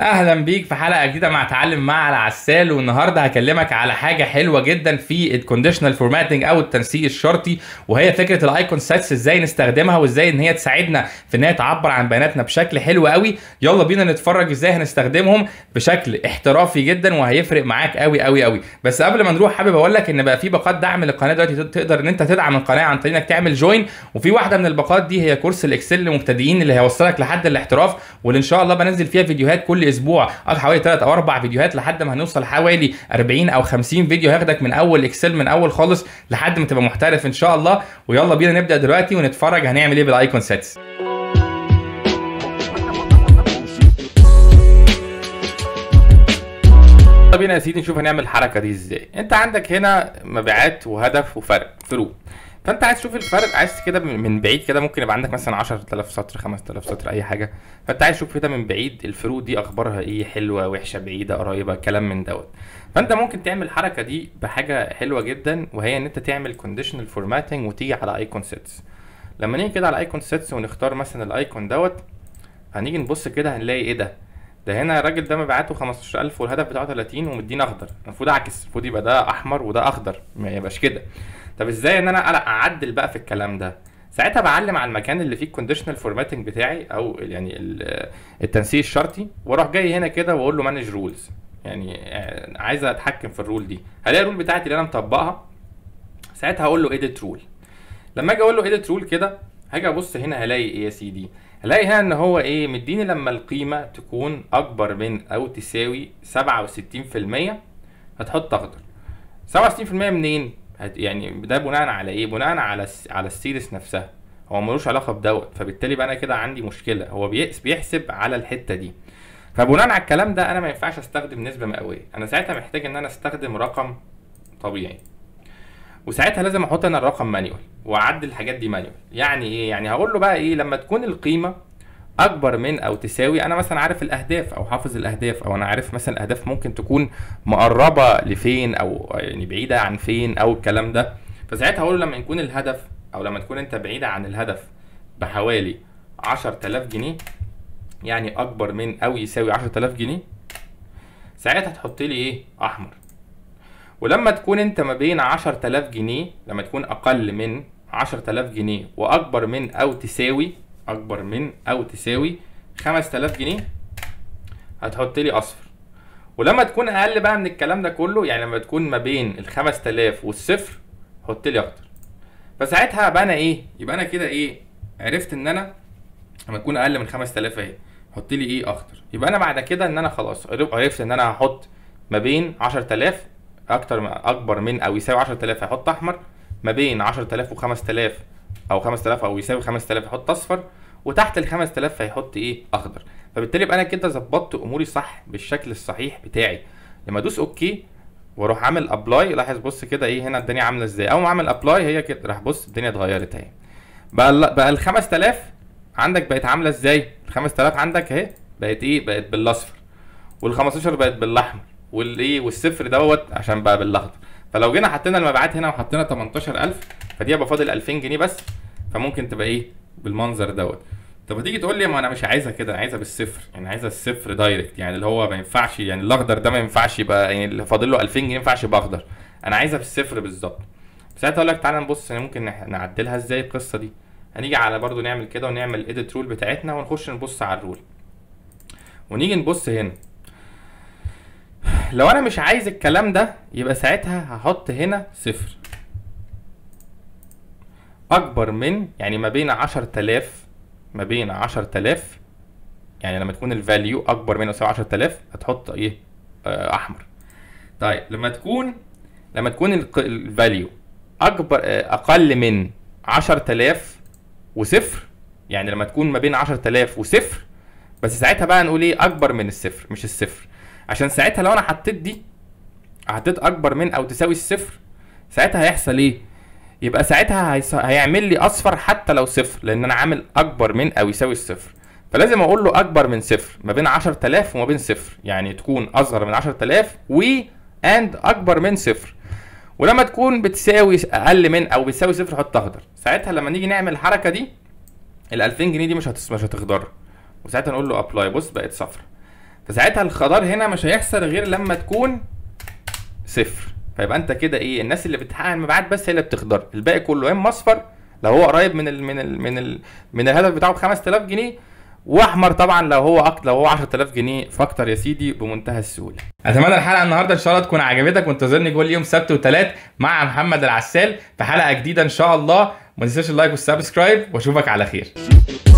اهلا بيك في حلقه جديده مع تعلم مع العسال والنهارده هكلمك على حاجه حلوه جدا في الكونديشنال فورماتنج او التنسيق الشرطي وهي فكره الايكون ساتس ازاي نستخدمها وازاي ان هي تساعدنا في ان هي تعبر عن بياناتنا بشكل حلو قوي يلا بينا نتفرج ازاي هنستخدمهم بشكل احترافي جدا وهيفرق معاك قوي قوي قوي بس قبل ما نروح حابب اقول لك ان بقى في باقات دعم للقناه دلوقتي تقدر ان انت تدعم القناه عن طريق انك تعمل جوين وفي واحده من الباقات دي هي كورس الاكسل للمبتدئين اللي هيوصلك لحد الاحتراف واللي ان شاء الله بنزل فيها فيديوهات كل الاسبوع او حوالي 3 او 4 فيديوهات لحد ما هنوصل حوالي 40 او 50 فيديو هياخدك من اول اكسل من اول خالص لحد ما تبقى محترف ان شاء الله ويلا بينا نبدا دلوقتي ونتفرج هنعمل ايه بالايكون سيتس بينا يا سيدي نشوف هنعمل الحركه دي ازاي انت عندك هنا مبيعات وهدف وفرق فروق فانت عايز تشوف الفرق عايز كده من بعيد كده ممكن يبقى عندك مثلا 10000 سطر 5000 سطر اي حاجه فانت عايز تشوف كده من بعيد الفروق دي اخبارها ايه حلوه وحشه بعيده قريبه كلام من دوت فانت ممكن تعمل الحركه دي بحاجه حلوه جدا وهي ان انت تعمل كونديشنال فورماتنج وتيجي على ايكون سيتس لما نيجي كده على ايكون سيتس ونختار مثلا الايكون دوت هنيجي نبص كده هنلاقي ايه ده ده هنا الراجل ده مبيعاته 15000 والهدف بتاعه 30 ومدينا اخضر المفروض اعكس المفروض يبقى ده احمر وده اخضر ما يبقاش كده طب ازاي ان انا اعدل بقى في الكلام ده ساعتها بعلم على المكان اللي فيه الكونديشنال فورماتنج بتاعي او يعني التنسيق الشرطي واروح جاي هنا كده واقول له مانج رولز يعني آه، عايز اتحكم في الرول دي هلاقي الرول بتاعتي اللي انا مطبقها ساعتها هقول له ايديت رول لما اجي اقول له ايديت رول كده هاجي ابص هنا هلاقي ايه يا سيدي هلاقي هنا ان هو ايه مديني لما القيمه تكون اكبر من او تساوي 67% هتحط اخضر 67% منين يعني ده بناء على ايه بناء على على السيرس نفسها هو ملوش علاقه بدوت فبالتالي بقى انا كده عندي مشكله هو بيحسب على الحته دي فبناء على الكلام ده انا ما ينفعش استخدم نسبه مئويه انا ساعتها محتاج ان انا استخدم رقم طبيعي وساعتها لازم احط انا الرقم مانيوال واعدل الحاجات دي مانيوال يعني ايه يعني هقول له بقى ايه لما تكون القيمه اكبر من او تساوي انا مثلا عارف الاهداف او حافظ الاهداف او انا عارف مثلا الاهداف ممكن تكون مقربه لفين او يعني بعيده عن فين او الكلام ده فساعتها هقول لما يكون الهدف او لما تكون انت بعيده عن الهدف بحوالي 10000 جنيه يعني اكبر من او يساوي 10000 جنيه ساعتها تحط لي ايه احمر ولما تكون انت ما بين 10000 جنيه لما تكون اقل من 10000 جنيه واكبر من او تساوي اكبر من او تساوي 5000 جنيه هتحط لي اصفر ولما تكون اقل بقى من الكلام ده كله يعني لما تكون ما بين ال 5000 والصفر حط لي اخضر فساعتها بقى انا ايه يبقى انا كده ايه عرفت ان انا لما تكون اقل من 5000 اهي حط لي ايه اخضر يبقى انا بعد كده ان انا خلاص عرفت ان انا هحط ما بين 10000 اكتر اكبر من او يساوي 10000 هحط احمر ما بين 10000 و 5000 او 5000 او يساوي 5000 يحط اصفر وتحت ال 5000 هيحط ايه اخضر فبالتالي يبقى انا كده ظبطت اموري صح بالشكل الصحيح بتاعي لما ادوس اوكي واروح عامل ابلاي لاحظ بص كده ايه هنا الدنيا عامله ازاي اول ما اعمل ابلاي هي كده راح بص الدنيا اتغيرت اهي بقى بقى ال 5000 عندك بقت عامله ازاي ال 5000 عندك اهي بقت ايه بقت بالاصفر وال 15 بقت بالاحمر والايه والصفر دوت عشان بقى بالاخضر فلو جينا حطينا المبيعات هنا وحطينا 18000 فدي هيبقى فاضل 2000 جنيه بس فممكن تبقى ايه بالمنظر دوت طب هتيجي تقول لي ما انا مش عايزها كده انا عايزها بالصفر يعني عايزها الصفر دايركت يعني اللي هو ما ينفعش يعني الاخضر ده ما ينفعش يبقى يعني اللي فاضل له 2000 جنيه ما ينفعش يبقى اخضر انا عايزها بالصفر بالظبط ساعتها اقول لك تعالى نبص يعني ممكن نعدلها ازاي القصه دي هنيجي على برضو نعمل كده ونعمل ايديت رول بتاعتنا ونخش نبص على الرول ونيجي نبص هنا لو انا مش عايز الكلام ده يبقى ساعتها هحط هنا صفر اكبر من يعني ما بين 10000 ما بين 10000 يعني لما تكون الفاليو اكبر من او يساوي 10000 هتحط ايه آه، احمر طيب لما تكون لما تكون الفاليو اكبر آه، اقل من 10000 وصفر يعني لما تكون ما بين 10000 وصفر بس ساعتها بقى نقول ايه اكبر من الصفر مش الصفر عشان ساعتها لو انا حطيت دي حطيت اكبر من او تساوي الصفر ساعتها هيحصل ايه يبقى ساعتها هيعمل لي اصفر حتى لو صفر لان انا عامل اكبر من او يساوي الصفر فلازم اقول له اكبر من صفر ما بين 10000 وما بين صفر يعني تكون اصغر من 10000 و اند اكبر من صفر ولما تكون بتساوي اقل من او بتساوي صفر حط اخضر ساعتها لما نيجي نعمل الحركه دي ال 2000 جنيه دي مش هتس... مش هتخضر وساعتها نقول له ابلاي بص بقت صفر فساعتها الخضار هنا مش هيحصل غير لما تكون صفر فيبقى انت كده ايه الناس اللي بتحقق المبيعات بس هي اللي بتخضر الباقي كله يا اما اصفر لو هو قريب من الـ من الـ من الـ من الهدف بتاعه ب 5000 جنيه واحمر طبعا لو هو أكتر لو هو 10000 جنيه فاكتر يا سيدي بمنتهى السهوله. اتمنى الحلقه النهارده ان شاء الله تكون عجبتك وانتظرني كل يوم سبت وثلاث مع محمد العسال في حلقه جديده ان شاء الله ما تنساش اللايك والسبسكرايب واشوفك على خير.